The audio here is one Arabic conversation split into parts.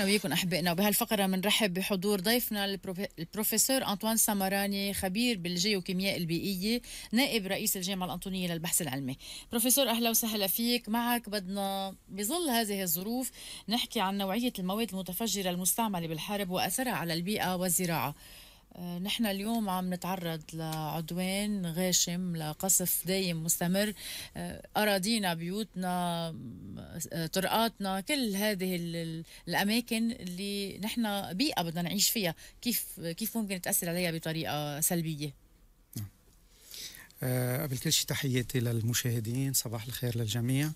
احنا وياكم احبائنا وبهالفقره بنرحب بحضور ضيفنا البروفيسور انطوان سامراني خبير بالجيوكيمياء البيئيه نائب رئيس الجامعه الانطونيه للبحث العلمي بروفيسور اهلا وسهلا فيك معك بدنا بظل هذه الظروف نحكي عن نوعيه المواد المتفجره المستعمله بالحرب واثرها على البيئه والزراعه آه، نحن اليوم عم نتعرض لعدوان غاشم لقصف دايم مستمر آه، أراضينا بيوتنا آه، طرقاتنا كل هذه الأماكن اللي نحن بيئة بدنا نعيش فيها كيف كيف ممكن تأثر عليها بطريقة سلبية قبل كل شيء تحياتي للمشاهدين صباح الخير للجميع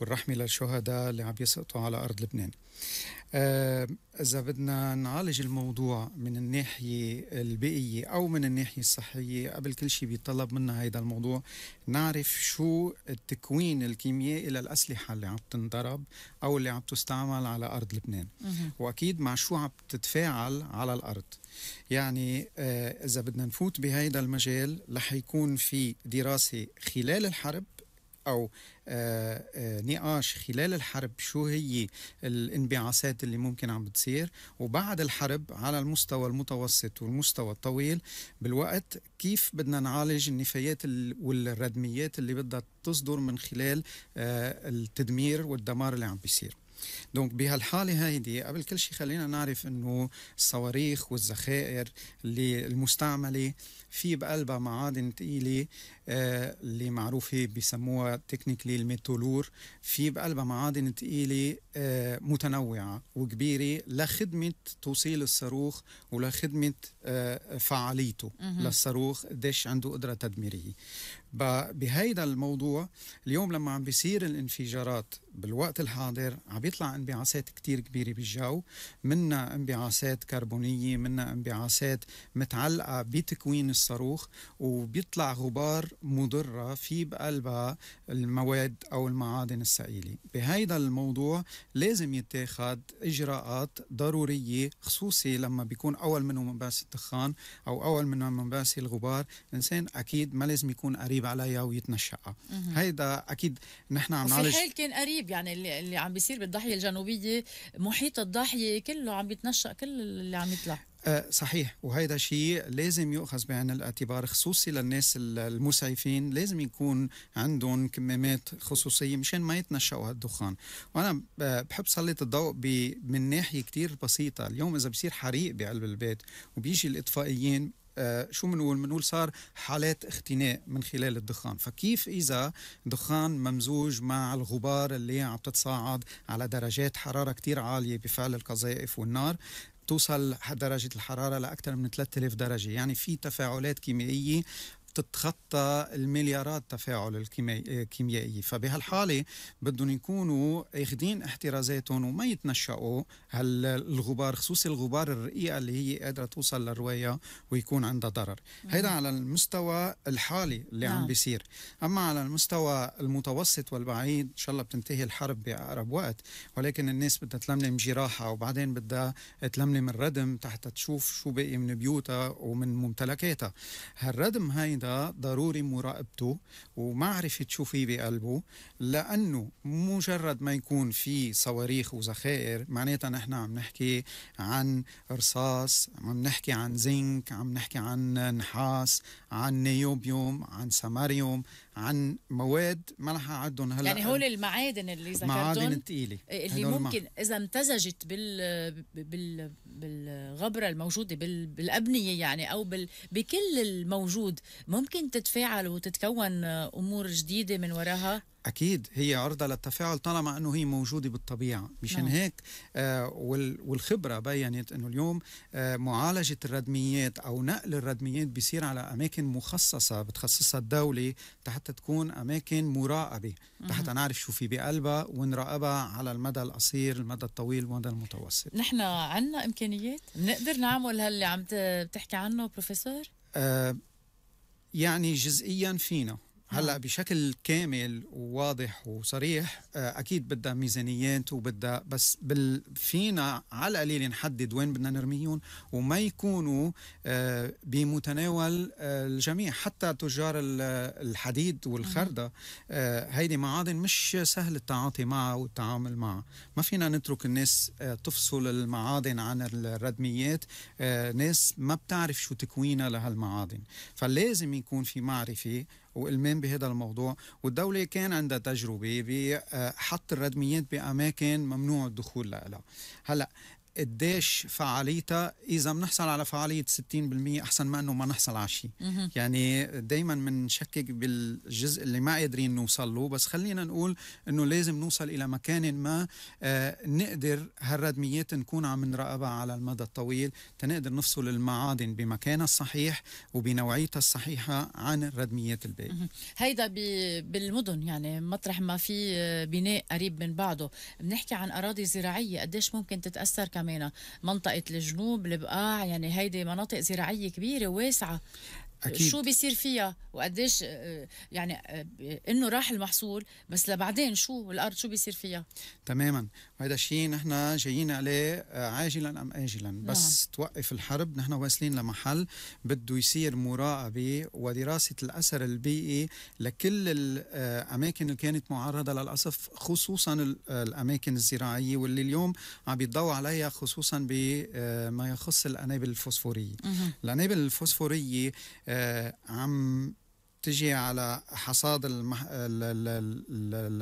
والرحمة للشهداء اللي عم يسقطوا على أرض لبنان آه، إذا بدنا نعالج الموضوع من الناحية البيئية أو من الناحية الصحية قبل كل شيء بيطلب منا هيدا الموضوع نعرف شو التكوين الكيميائي للأسلحة اللي عم تنضرب أو اللي عم تستعمل على أرض لبنان وأكيد مع شو عم تتفاعل على الأرض يعني آه، إذا بدنا نفوت بهيدا المجال رح يكون في دراسة خلال الحرب أو آه، آه، نقاش خلال الحرب شو هي الانبعاثات اللي ممكن عم بتصير وبعد الحرب على المستوى المتوسط والمستوى الطويل بالوقت كيف بدنا نعالج النفايات والردميات اللي بدها تصدر من خلال آه، التدمير والدمار اللي عم بيصير دونك بهالحاله هيدي قبل كل شيء خلينا نعرف انه الصواريخ والذخائر اللي المستعمله في بقلبها معادن ثقيله آه، اللي معروفة بسموها تكنيكلي الميتولور في بقلبها معادن ثقيلة آه، متنوعة وكبيرة لخدمة توصيل الصاروخ ولخدمة آه، فعاليته للصاروخ قديش عنده قدرة تدميرية بهيدا الموضوع اليوم لما عم بيصير الانفجارات بالوقت الحاضر عم بيطلع انبعاثات كتير كبيرة بالجو منا انبعاثات كربونية منا انبعاثات متعلقة بتكوين الصاروخ وبيطلع غبار مضرة في بقلبها المواد أو المعادن السائلة بهيدا الموضوع لازم يتاخد إجراءات ضرورية خصوصي لما بيكون أول منه منبعث الدخان أو أول منه منبعث الغبار إنسان أكيد ما لازم يكون قريب عليها ويتنشأها هيدا أكيد نحن عم نعالج في حال كان قريب يعني اللي عم بيصير بالضاحية الجنوبية محيط الضاحية كله عم بيتنشأ كل اللي عم يطلع آه، صحيح وهذا شيء لازم يؤخذ بعين الاعتبار خصوصي للناس المسعفين لازم يكون عندهم كمامات خصوصية مشان ما يتنشأوا هالدخان وأنا بحب سلط الضوء من ناحية كتير بسيطة اليوم إذا بصير حريق بقلب البيت وبيجي الإطفائيين آه شو بنقول بنقول صار حالات اختناق من خلال الدخان فكيف اذا دخان ممزوج مع الغبار اللي عم تتصاعد على درجات حراره كتير عاليه بفعل القذائف والنار توصل درجة الحرارة لأكثر من 3000 درجة يعني في تفاعلات كيميائية بتتخطى المليارات تفاعل الكيميائي فبهالحالة بدهم يكونوا اخذين احترازاتهم وما يتنشأوا هالغبار خصوصي الغبار الرقيقة اللي هي قادرة توصل للرواية ويكون عندها ضرر هذا على المستوى الحالي اللي نعم. عم بيصير أما على المستوى المتوسط والبعيد إن شاء الله بتنتهي الحرب بأقرب وقت ولكن الناس بدها تلملم جراحة وبعدين بدها تلملم الردم تحت تشوف شو باقي من بيوتها ومن ممتلكاتها هالردم هيدا هذا ضروري مراقبته ومعرفة شو في بقلبه لأنه مجرد ما يكون في صواريخ وزخائر معناتها نحن عم نحكي عن رصاص عم نحكي عن زنك عم نحكي عن نحاس عن نيوبيوم عن سماريوم عن مواد رح اعدهم هلا يعني هول المعادن اللي ذكرتهم معادن الثقيله اللي ممكن المع... اذا امتزجت بال... بال بالغبره الموجوده بال... بالابنيه يعني او بال... بكل الموجود ممكن تتفاعل وتتكون امور جديده من وراها اكيد هي عرضه للتفاعل طالما انه هي موجوده بالطبيعه مشان نعم. هيك آه والخبره بينت انه اليوم آه معالجه الردميات او نقل الردميات بيصير على اماكن مخصصه بتخصصها الدوله حتى تكون اماكن مراقبه حتى نعرف شو في بقلبها ونراقبها على المدى القصير المدى الطويل والمدى المتوسط نحن عندنا امكانيات بنقدر نعمل هاللي عم بتحكي عنه بروفيسور آه يعني جزئيا فينا هلا بشكل كامل وواضح وصريح آه، اكيد بدها ميزانيات وبدها بس بال فينا على القليل نحدد وين بدنا نرميهم وما يكونوا آه، بمتناول آه، الجميع حتى تجار الحديد والخردة هيدي معادن مش سهل التعاطي معها والتعامل معها ما فينا نترك الناس تفصل المعادن عن الردميات ناس ما بتعرف شو تكوينها لهالمعادن فلازم يكون في معرفة والمام بهذا الموضوع والدوله كان عندها تجربه بحط الردميات باماكن ممنوع الدخول لها هلا قديش فعاليتها اذا بنحصل على فعاليه 60% احسن ما انه ما نحصل على شيء يعني دائما بنشكك بالجزء اللي ما قادرين نوصل له بس خلينا نقول انه لازم نوصل الى مكان ما آه نقدر هالردميات نكون عم نراقبها على المدى الطويل تنقدر نفصل المعادن بمكانها الصحيح وبنوعيتها الصحيحه عن الردميات الباقيه هيدا بالمدن يعني مطرح ما في آه، بناء قريب من بعضه بنحكي عن اراضي زراعيه قديش ممكن تتاثر كمان كمان منطقة الجنوب البقاع يعني هيدي مناطق زراعية كبيرة واسعة أكيد. شو بيصير فيها وقديش آه، آه، يعني آه، انه راح المحصول بس لبعدين شو الارض شو بيصير فيها تماما وهذا الشيء نحن جايين عليه عاجلا ام اجلا نعم. بس نعم. توقف الحرب نحن واصلين لمحل بده يصير مراقبه ودراسه الاثر البيئي لكل الاماكن اللي كانت معرضه للقصف خصوصا الاماكن الزراعيه واللي اليوم عم بيضوا عليها خصوصا بما يخص الانابل الفوسفوريه الانابل الفوسفوريه آه، عم تجي على حصاد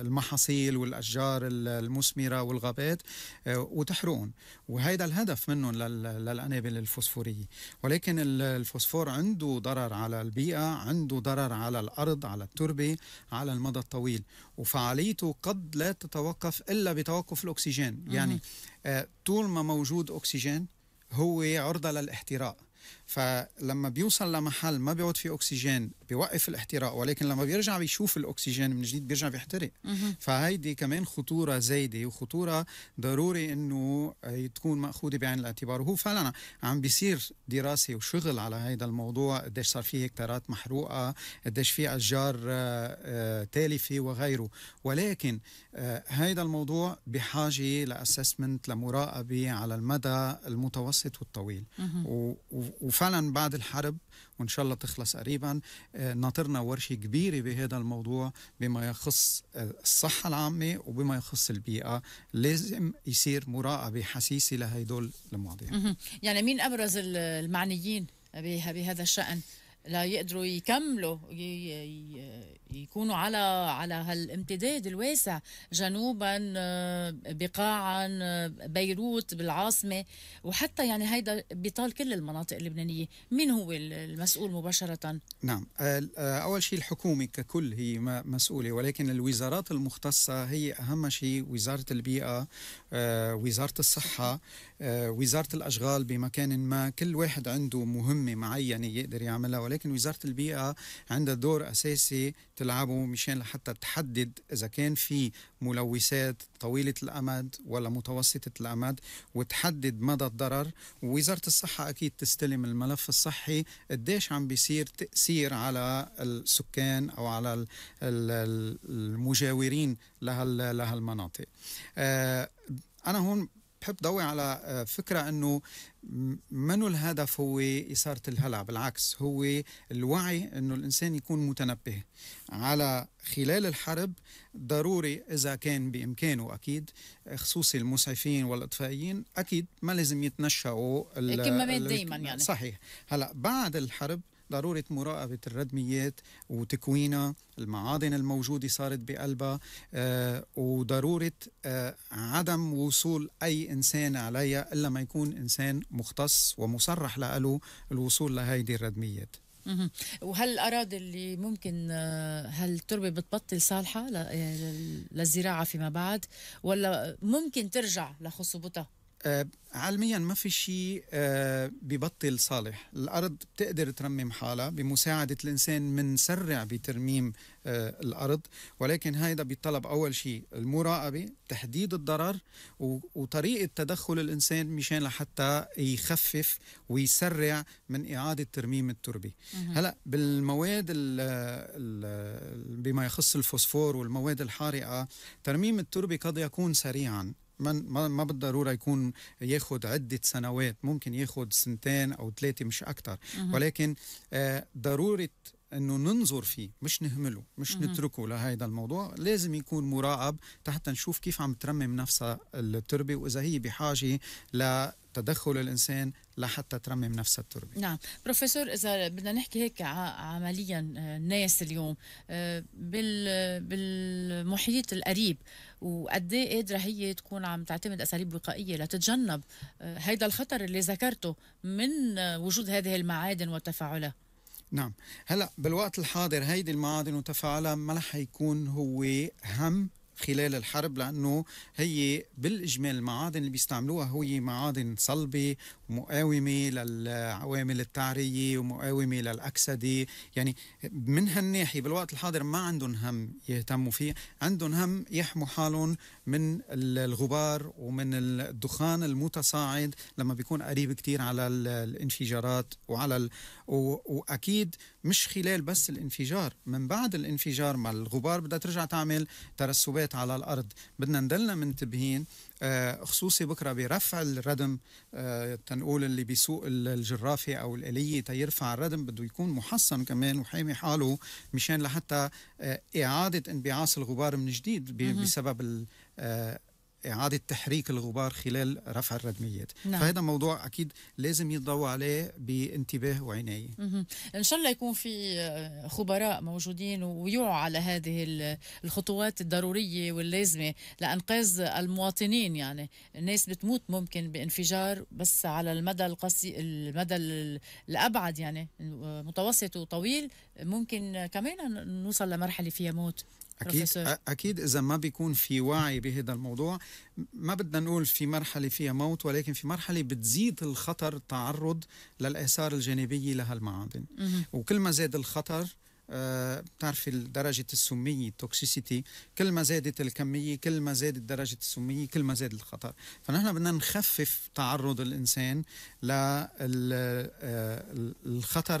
المحاصيل والاشجار المثمره والغابات آه، وتحرقهم وهيدا الهدف منهم للانابل الفوسفوريه ولكن الفوسفور عنده ضرر على البيئه عنده ضرر على الارض على التربه على المدى الطويل وفعاليته قد لا تتوقف الا بتوقف الاكسجين يعني آه، طول ما موجود اكسجين هو عرضه للاحتراق فلما بيوصل لمحل ما بيعود فيه اكسجين بيوقف الاحتراق ولكن لما بيرجع بيشوف الاكسجين من جديد بيرجع بيحترق فهيدي كمان خطوره زايده وخطوره ضروري انه تكون ماخوذه بعين الاعتبار وهو فعلا عم بيصير دراسه وشغل على هذا الموضوع قديش صار في هكتارات محروقه قديش في اشجار آه، آه، تالفه وغيره ولكن هذا آه، الموضوع بحاجه لاسسمنت لمراقبه على المدى المتوسط والطويل وفعلا بعد الحرب وان شاء الله تخلص قريبا آه، ناطرنا ورشه كبيره بهذا الموضوع بما يخص آه، الصحه العامه وبما يخص البيئه لازم يصير مراقبه حسيسه لهدول المواضيع يعني مين ابرز المعنيين بهذا الشان لا يقدروا يكملوا يكونوا على على هالامتداد الواسع جنوبا آه، بقاعا آه، بيروت بالعاصمه وحتى يعني هيدا بيطال كل المناطق اللبنانيه، مين هو المسؤول مباشره؟ نعم آه، اول شيء الحكومه ككل هي مسؤوله ولكن الوزارات المختصه هي اهم شيء وزاره البيئه وزاره الصحه وزاره الاشغال بمكان ما كل واحد عنده مهمه معينه يقدر يعملها ولكن ولكن وزاره البيئه عندها دور اساسي تلعبه مشان لحتى تحدد اذا كان في ملوثات طويله الامد ولا متوسطه الامد وتحدد مدى الضرر ووزاره الصحه اكيد تستلم الملف الصحي قديش عم بيصير تاثير على السكان او على المجاورين لهالمناطق آه، انا هون بحب ضوي على آه، فكرة أنه منو الهدف هو إثارة الهلع بالعكس هو الوعي أنه الإنسان يكون متنبه على خلال الحرب ضروري إذا كان بإمكانه أكيد خصوصي المسعفين والإطفائيين أكيد ما لازم يتنشأوا الكمامات دايما يعني صحيح هلأ بعد الحرب ضرورة مراقبة الردميات وتكوينها المعادن الموجودة صارت بقلبها آه وضرورة آه عدم وصول أي إنسان عليها إلا ما يكون إنسان مختص ومصرح له الوصول لهيدي الردميات وهل الاراضي اللي ممكن آه، هل التربه بتبطل صالحه آه، للزراعه فيما بعد ولا ممكن ترجع لخصوبتها آه، عالميا علميا ما في شيء آه، ببطل صالح الأرض بتقدر ترمم حالها بمساعدة الإنسان منسرع بترميم آه، الأرض ولكن هذا بيطلب أول شيء المراقبة تحديد الضرر وطريقة تدخل الإنسان مشان لحتى يخفف ويسرع من إعادة ترميم التربة هلأ بالمواد الـ الـ بما يخص الفوسفور والمواد الحارقة ترميم التربة قد يكون سريعا من ما بالضروره يكون ياخذ عده سنوات ممكن ياخذ سنتين او ثلاثه مش اكثر ولكن آه، ضروره انه ننظر فيه مش نهمله مش م نتركه لهذا الموضوع لازم يكون مراقب حتى نشوف كيف عم ترمم نفسها التربه واذا هي بحاجه ل تدخل الانسان لحتى ترمم نفس التربه. نعم، بروفيسور اذا بدنا نحكي هيك عمليا الناس آه، اليوم آه، بالمحيط القريب وقد ايه قادره هي تكون عم تعتمد اساليب وقائيه لتتجنب آه، هيدا الخطر اللي ذكرته من وجود هذه المعادن وتفاعلها. نعم هلا بالوقت الحاضر هيدي المعادن وتفاعلها ما رح يكون هو هم خلال الحرب لأنه هي بالإجمال المعادن اللي بيستعملوها هي معادن صلبة ومقاومة للعوامل التعرية ومقاومة للأكسدة يعني من هالناحية بالوقت الحاضر ما عندهم هم يهتموا فيه عندهم هم يحموا حالهم من الغبار ومن الدخان المتصاعد لما بيكون قريب كتير على الانفجارات وعلى ال... و... وأكيد مش خلال بس الانفجار من بعد الانفجار ما الغبار بدها ترجع تعمل ترسبات موجودات على الارض بدنا نضلنا منتبهين آه، خصوصي بكره برفع الردم آه، تنقول اللي بيسوق الجرافه او الاليه تيرفع الردم بده يكون محصن كمان وحامي حاله مشان لحتى آه، اعاده انبعاث الغبار من جديد بسبب إعادة تحريك الغبار خلال رفع الردميات نعم. فهذا موضوع أكيد لازم يضوى عليه بانتباه وعناية مه. إن شاء الله يكون في آه، خبراء موجودين ويوعوا على هذه الخطوات الضرورية واللازمة لأنقاذ المواطنين يعني الناس بتموت ممكن بانفجار بس على المدى القصي المدى الأبعد يعني آه، متوسط وطويل ممكن كمان نوصل لمرحلة فيها موت اكيد اكيد اذا ما بيكون في وعي بهذا الموضوع ما بدنا نقول في مرحله فيها موت ولكن في مرحله بتزيد الخطر التعرض للاثار الجانبيه لهالمعادن وكل ما زاد الخطر آه، بتعرفي درجة السمية التوكسيسيتي كل ما زادت الكمية كل ما زادت درجة السمية كل ما زاد الخطر فنحن بدنا نخفف تعرض الإنسان للخطر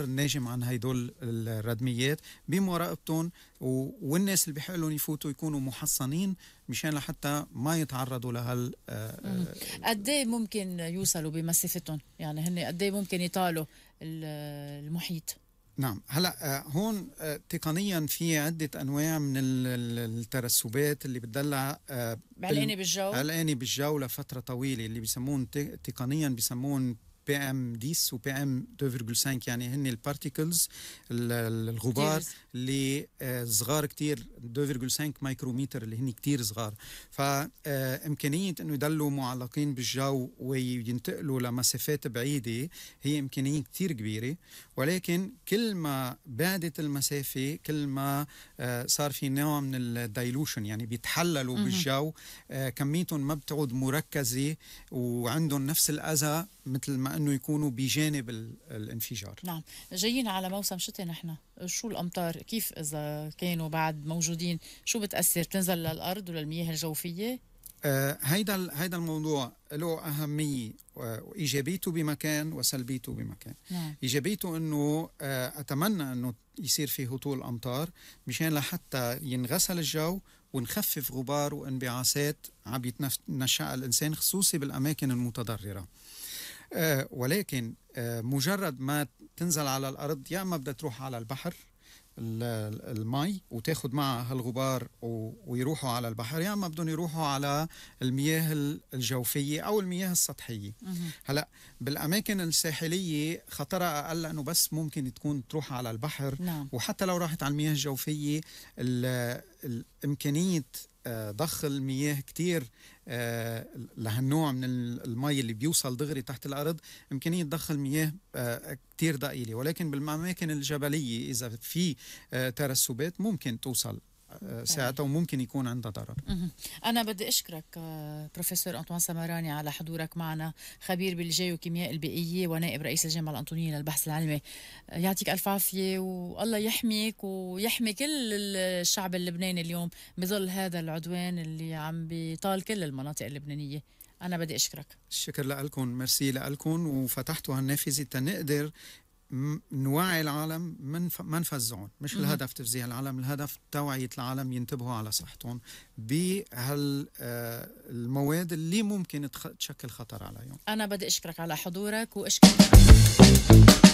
آه، الناجم عن هيدول الردميات بمراقبتهم والناس اللي بحقلهم يفوتوا يكونوا محصنين مشان لحتى ما يتعرضوا لهال آه، قد ممكن يوصلوا بمسافتهم يعني هن قد ممكن يطالوا المحيط نعم هلا آه، هون آه، تقنيا في عده انواع من الترسبات اللي بتدلع آه، علقانه بالجو علقانه بالجو لفتره طويله اللي بسمون تقنيا بسمون بي ام 10 وبي ام 2.5 يعني هن البارتيكلز الغبار اللي صغار كثير 2.5 مايكروميتر اللي هن كثير صغار فامكانيه انه يضلوا معلقين بالجو وينتقلوا لمسافات بعيده هي امكانيه كثير كبيره ولكن كل ما بعدت المسافه كل ما صار في نوع من الدايلوشن يعني بيتحللوا بالجو كميتهم ما بتعود مركزه وعندهم نفس الاذى مثل ما انه يكونوا بجانب الانفجار نعم جايين على موسم شتي نحن شو الامطار كيف اذا كانوا بعد موجودين شو بتاثر تنزل للارض وللمياه الجوفيه آه هيدا هيدا الموضوع له اهميه وايجابيته بمكان وسلبيته بمكان نعم. ايجابيته انه آه اتمنى انه يصير في هطول امطار مشان لحتى ينغسل الجو ونخفف غبار وانبعاثات عم يتنشأ الانسان خصوصي بالاماكن المتضرره آه، ولكن آه، مجرد ما تنزل على الارض يا اما بدها تروح على البحر المي وتاخذ معها هالغبار ويروحوا على البحر يا اما بدهم يروحوا على المياه الجوفيه او المياه السطحيه هلا بالاماكن الساحليه خطرها اقل لانه بس ممكن تكون تروح على البحر نعم. وحتى لو راحت على المياه الجوفيه الامكانيه ضخ المياه كتير آه، لهالنوع من المي اللي بيوصل دغري تحت الارض امكانيه ضخ المياه آه، كتير ضئيله ولكن بالاماكن الجبليه اذا في آه، ترسبات ممكن توصل ساعتها وممكن يكون عندها ضرر أنا بدي أشكرك آه، بروفيسور أنطوان سمراني على حضورك معنا خبير بالجيوكيمياء البيئية ونائب رئيس الجامعة الأنطونية للبحث العلمي آه، يعطيك ألف عافية والله يحميك ويحمي كل الشعب اللبناني اليوم بظل هذا العدوان اللي عم بيطال كل المناطق اللبنانية أنا بدي أشكرك الشكر لألكم ميرسي لألكم وفتحتوا هالنافذة تنقدر نوعي العالم من ما نفزعهم مش الهدف تفزيع العالم الهدف توعية العالم ينتبهوا على صحتهم بهالمواد آه، اللي ممكن تشكل خطر عليهم أنا بدي أشكرك على حضورك وأشكرك